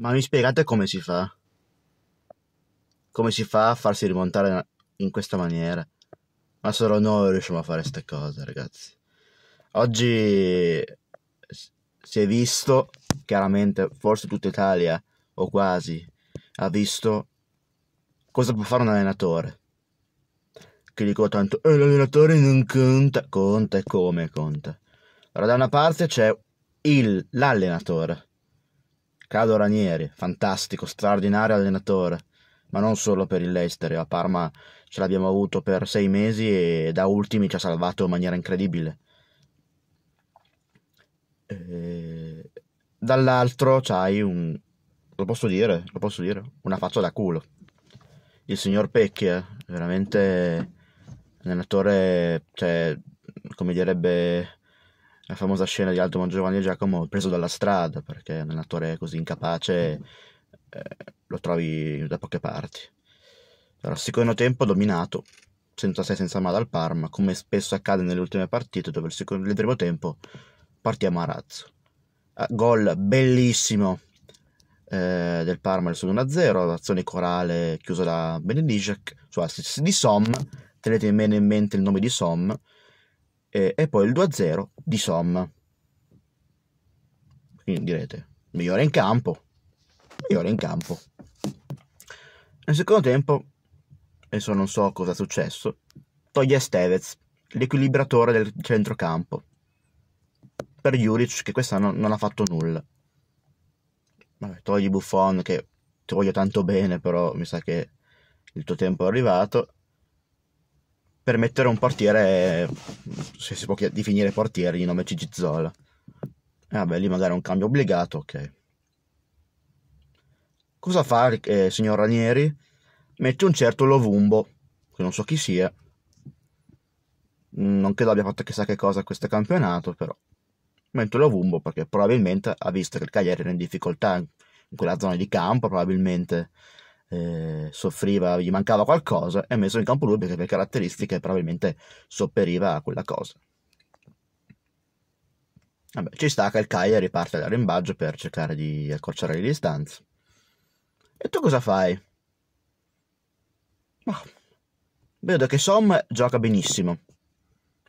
Ma mi spiegate come si fa? Come si fa a farsi rimontare in questa maniera? Ma solo noi riusciamo a fare queste cose, ragazzi. Oggi si è visto, chiaramente, forse tutta Italia, o quasi, ha visto cosa può fare un allenatore. Che dico tanto, eh, l'allenatore non conta. Conta e come conta? Allora, da una parte c'è il, l'allenatore Carlo Ranieri, fantastico, straordinario allenatore, ma non solo per il Leicester, a Parma ce l'abbiamo avuto per sei mesi e da ultimi ci ha salvato in maniera incredibile. E... Eh, dall'altro c'hai un... lo posso dire, lo posso dire, una faccia da culo. Il signor Pecchia, eh, veramente allenatore, cioè, come direbbe la famosa scena di Alto Giovanni e Giacomo preso dalla strada perché un attore così incapace mm. eh, lo trovi da poche parti. Allora, secondo tempo dominato, senza se senza ma dal Parma, come spesso accade nelle ultime partite dove il, secondo, il primo tempo partiamo a razzo. Ah, gol bellissimo eh, del Parma, il 1-0, azione corale chiusa da Benedijac su assist di Som, tenete bene in mente il nome di Som, e, e poi il 2-0 di Somma. Quindi direte, migliore in campo, migliore in campo. Nel secondo tempo, adesso non so cosa è successo, toglie Stevez, l'equilibratore del centrocampo, per Juric che quest'anno non ha fatto nulla. Vabbè, togli Buffon che ti voglio tanto bene, però mi sa che il tuo tempo è arrivato per mettere un portiere, se si può definire portiere, di nome Cigizola. E vabbè, lì magari è un cambio obbligato, ok. Cosa fa il eh, signor Ranieri? Mette un certo Lovumbo, che non so chi sia. Non credo abbia fatto chissà che cosa a questo campionato, però. Mette Lovumbo perché probabilmente ha visto che il Cagliari era in difficoltà in quella zona di campo, probabilmente eh, soffriva, gli mancava qualcosa, è messo in campo lui perché per caratteristiche probabilmente sopperiva a quella cosa. Vabbè, ci stacca il Cagliari, riparte dal rimbaggio per cercare di accorciare le distanze. E tu cosa fai? Oh, vedo che Som gioca benissimo.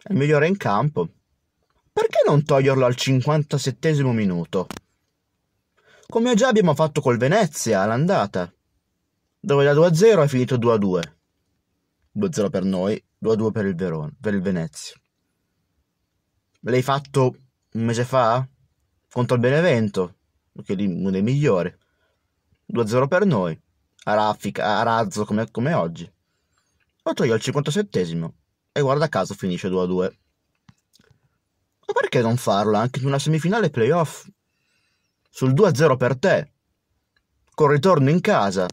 È il migliore in campo. Perché non toglierlo al 57 minuto? Come già abbiamo fatto col Venezia all'andata dove da 2-0 è finito 2-2. 2-0 per noi, 2-2 per il Verona, per il Venezia. L'hai fatto un mese fa contro il Benevento, che è uno dei migliori. 2-0 per noi, a, raffica, a razzo come, come oggi. Fatto io al 57 e guarda caso finisce 2-2. Ma perché non farlo anche in una semifinale playoff? Sul 2-0 per te, col ritorno in casa,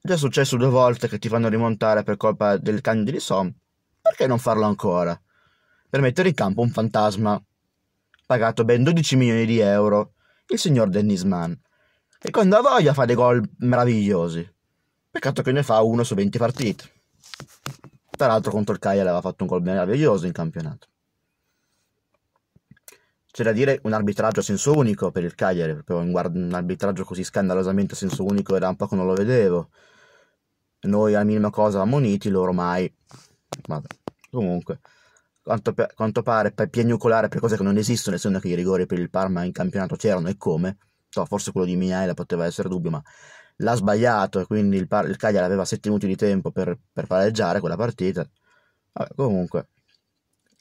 Già è successo due volte che ti fanno rimontare per colpa del cagno di Lissom, perché non farlo ancora? Per mettere in campo un fantasma. Pagato ben 12 milioni di euro, il signor Dennis Mann. E quando ha voglia fa dei gol meravigliosi. Peccato che ne fa uno su 20 partite. Tra l'altro contro il Cagliari aveva fatto un gol meraviglioso in campionato c'è da dire un arbitraggio a senso unico per il Cagliari, proprio un arbitraggio così scandalosamente a senso unico era un po' che non lo vedevo. Noi al minima cosa ammoniti, loro mai. Vabbè. Comunque, quanto, per, quanto pare per piagnucolare per cose che non esistono, nel che i rigori per il Parma in campionato c'erano e come. No, forse quello di Miaela poteva essere dubbio, ma l'ha sbagliato e quindi il, Par- il Cagliari aveva 7 minuti di tempo per, per pareggiare quella partita. Vabbè, comunque,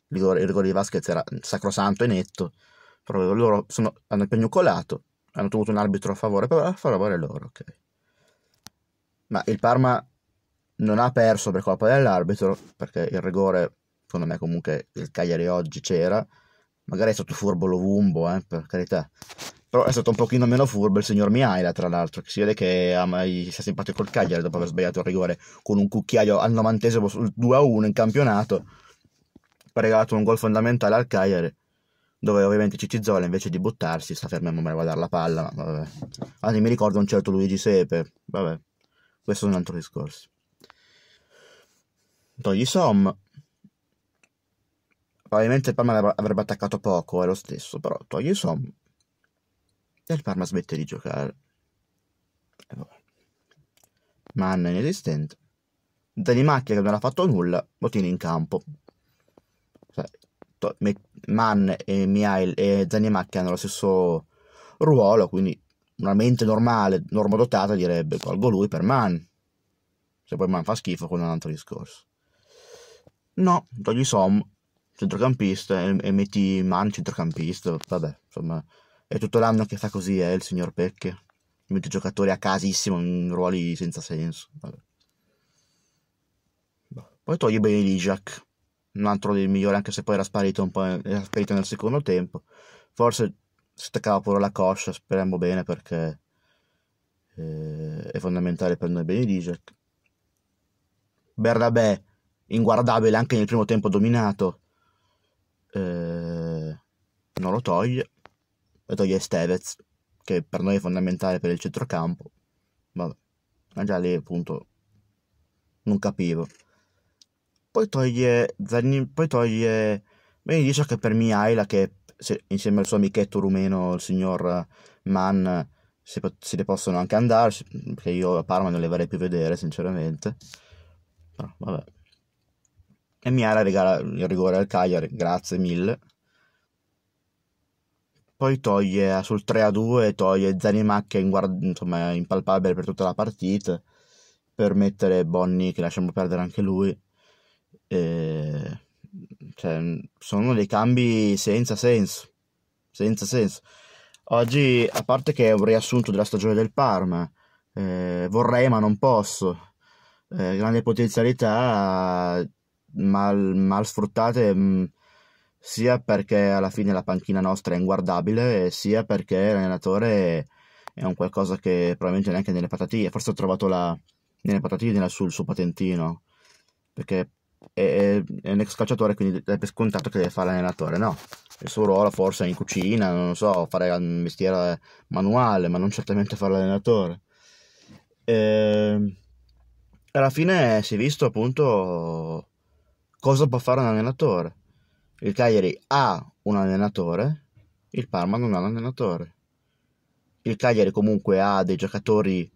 il rigore, il rigore di Vasquez era sacrosanto e netto, però loro sono, hanno piagnucolato, hanno tenuto un arbitro a favore, però a favore loro, ok. Ma il Parma non ha perso per colpa dell'arbitro, perché il rigore, secondo me comunque il Cagliari oggi c'era, magari è stato furbo Lovumbo, eh, per carità, però è stato un pochino meno furbo il signor Miaila, tra l'altro, che si vede che ama i, si è simpatico col Cagliari dopo aver sbagliato il rigore con un cucchiaio al novantesimo sul 2-1 in campionato ha regalato un gol fondamentale al Cagliari dove ovviamente Cicizzola invece di buttarsi sta fermo a guardare la palla ma vabbè anzi ah, mi ricordo un certo Luigi Sepe vabbè questo è un altro discorso togli Som probabilmente il Parma avrebbe attaccato poco è lo stesso però togli Som e il Parma smette di giocare Manna inesistente Zanimacchia che non ha fatto nulla lo tiene in campo Mann e Mihail e Zanimacchi hanno lo stesso ruolo, quindi una mente normale, normodotata direbbe colgo lui per Mann. Se poi Mann fa schifo, quello è un altro discorso. No, togli Som, centrocampista, e, e metti Mann centrocampista, vabbè, insomma, è tutto l'anno che fa così, eh, il signor Pecche. Mette giocatori a casissimo in ruoli senza senso, vabbè. Boh, poi togli Benilijak, un altro dei migliori, anche se poi era sparito un po' era sparito nel secondo tempo. Forse si staccava pure la coscia, speriamo bene perché eh, è fondamentale per noi Benediger. Bernabé, inguardabile anche nel primo tempo dominato, eh, non lo toglie, lo toglie Stevez, che per noi è fondamentale per il centrocampo. Vabbè, ma già lì appunto non capivo poi toglie Zanin, poi toglie Benediccio che per Mihaila che se, insieme al suo amichetto rumeno il signor Mann se, se, ne possono anche andare perché io a Parma non le vorrei più vedere sinceramente però vabbè e Mihaila regala il rigore al Cagliari grazie mille poi toglie sul 3 a 2 toglie Zanimacchia in guard- insomma impalpabile per tutta la partita per mettere Bonny che lasciamo perdere anche lui eh, cioè, sono dei cambi senza senso, senza senso. Oggi, a parte che è un riassunto della stagione del Parma, eh, vorrei ma non posso, eh, grande potenzialità mal, mal sfruttate mh, mm, sia perché alla fine la panchina nostra è inguardabile, sia perché l'allenatore è un qualcosa che probabilmente neanche nelle patatine, forse ho trovato la, nelle patatine sul suo patentino, perché è, è un ex calciatore, quindi è per scontato che deve fare l'allenatore, no? Il suo ruolo forse è in cucina, non so, fare un mestiere manuale, ma non certamente fare l'allenatore. E ehm, alla fine si è visto appunto cosa può fare un allenatore. Il Cagliari ha un allenatore, il Parma non ha un allenatore. Il Cagliari comunque ha dei giocatori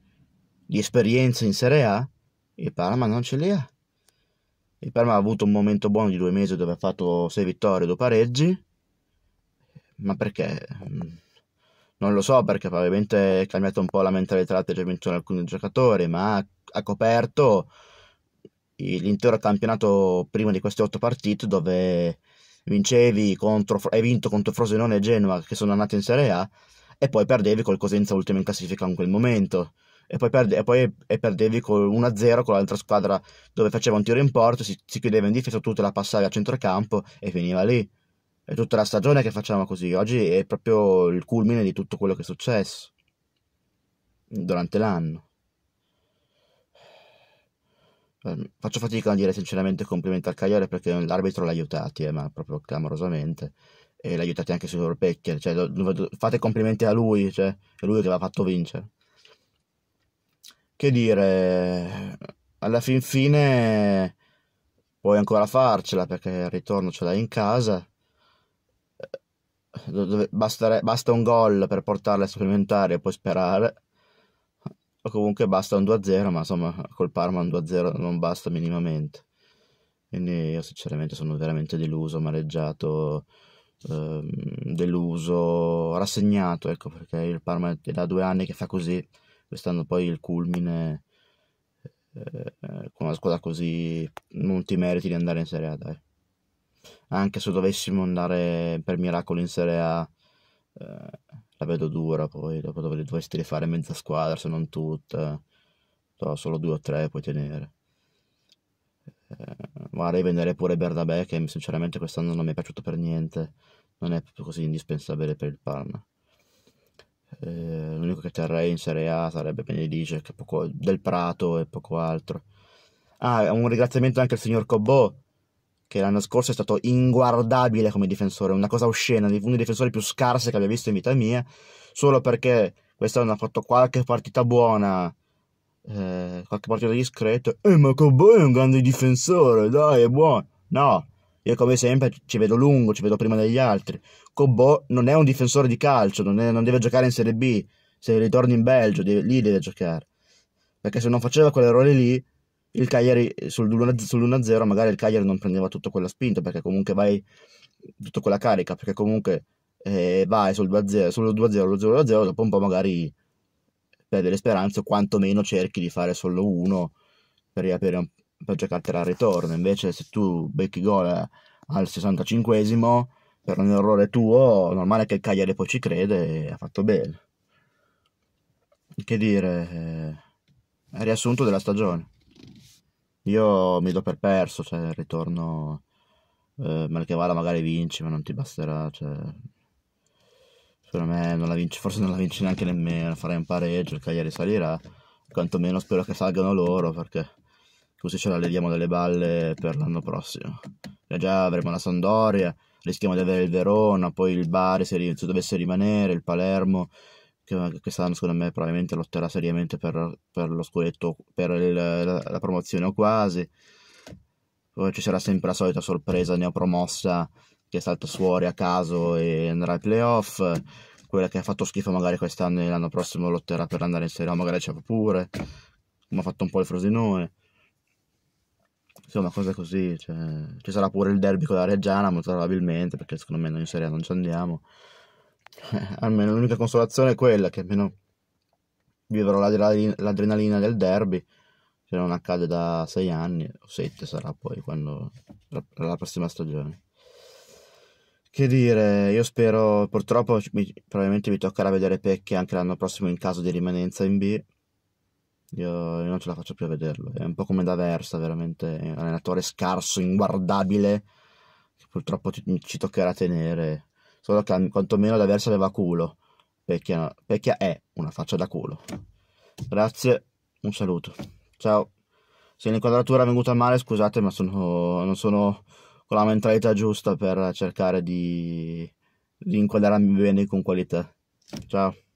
di esperienza in Serie A, il Parma non ce li ha. Il Parma ha avuto un momento buono di due mesi dove ha fatto sei vittorie, due pareggi, ma perché? Non lo so perché probabilmente è cambiato un po' la mentalità che vinto in alcuni giocatori, ma ha, ha coperto l'intero campionato prima di queste otto partite dove vincevi contro, hai vinto contro Frosinone e Genoa che sono andati in Serie A e poi perdevi col Cosenza ultimo in classifica in quel momento e poi, perde, e poi e perdevi con 1-0 con l'altra squadra dove faceva un tiro in porto, si, si chiudeva in difesa, tu te la passavi a centrocampo e finiva lì. È tutta la stagione che facciamo così, oggi è proprio il culmine di tutto quello che è successo durante l'anno. Ehm, faccio fatica a dire sinceramente complimenti al Cagliari perché l'arbitro l'ha aiutati, eh, ma proprio clamorosamente e l'ha aiutati anche sui loro pecchi. Cioè, fate complimenti a lui, cioè, è lui che l'ha fatto vincere che dire, alla fin fine puoi ancora farcela perché il ritorno ce l'hai in casa. Eh, bastare, basta un gol per portarla a supplementare e puoi sperare. O comunque basta un 2-0, ma insomma col Parma un 2-0 non basta minimamente. Quindi io sinceramente sono veramente deluso, amareggiato, ehm, deluso, rassegnato, ecco perché il Parma è da due anni che fa così quest'anno poi il culmine eh, con una squadra così non ti meriti di andare in Serie A dai. anche se dovessimo andare per miracolo in Serie A eh, la vedo dura poi dopo dovresti rifare mezza squadra se non tutta so, solo due o tre puoi tenere eh, vorrei vendere pure Berdabè che sinceramente quest'anno non mi è piaciuto per niente non è così indispensabile per il Parma eh, l'unico che terrei in Serie A sarebbe Benedice, che poco, del Prato e poco altro. Ah, un ringraziamento anche al signor Cobò che l'anno scorso è stato inguardabile come difensore, una cosa oscena, uno dei difensori più scarsi che abbia visto in vita mia, solo perché quest'anno ha fatto qualche partita buona, eh, qualche partita discreta. Eh, ma Cobò è un grande difensore, dai, è buono. No, io come sempre ci vedo lungo, ci vedo prima degli altri. Cobbo non è un difensore di calcio, non, è, non deve giocare in Serie B. Se ritorna in Belgio, deve, lì deve giocare. Perché se non faceva quell'errore lì, il Cagliari sull'1-0 sull magari il Cagliari non prendeva tutta quella spinta, perché comunque vai tutta quella carica, perché comunque eh, vai sul 2-0, sul 2-0, 0-0, dopo un po' magari perdi le speranze o quantomeno cerchi di fare solo uno per riaprire un, per giocartela al ritorno. Invece, se tu becchi gol al 65esimo, per un errore tuo, normale che il Cagliari poi ci crede e ha fatto bene. Che dire, eh, è riassunto della stagione. Io mi do per perso, cioè il ritorno, eh, mal che vada magari vinci, ma non ti basterà. Cioè, secondo me non la vinci, forse non la vinci neanche nemmeno, farai un pareggio, il Cagliari salirà, quantomeno spero che salgano loro perché così ce la leviamo dalle balle per l'anno prossimo. E cioè, già avremo la Sandoria, rischiamo di avere il Verona, poi il Bari se, se dovesse rimanere, il Palermo che quest'anno secondo me probabilmente lotterà seriamente per, per lo scudetto, per il, la, la, promozione o quasi. Poi ci sarà sempre la solita sorpresa neopromossa che salta fuori a caso e andrà ai playoff. Quella che ha fatto schifo magari quest'anno e l'anno prossimo lotterà per andare in Serie A, magari c'è pure, come ha fatto un po' il Frosinone insomma cose così cioè, ci sarà pure il derby con la Reggiana molto probabilmente perché secondo me noi in Serie A non ci andiamo almeno l'unica consolazione è quella che almeno vivrò l'adrenalina, l'adrenalina del derby che non accade da sei anni o sette sarà poi quando la, la prossima stagione che dire, io spero, purtroppo mi, probabilmente mi toccherà vedere Pecchi anche l'anno prossimo in caso di rimanenza in B, io, io, non ce la faccio più a vederlo. È un po' come da Versa, veramente. È un allenatore scarso, inguardabile, che purtroppo ti, ci toccherà tenere. Solo che quantomeno da Versa aveva culo. Pecchia, Pecchia è una faccia da culo. Grazie, un saluto. Ciao. Se l'inquadratura è venuta male, scusate, ma sono, non sono con la mentalità giusta per cercare di, di inquadrarmi bene con qualità. Ciao.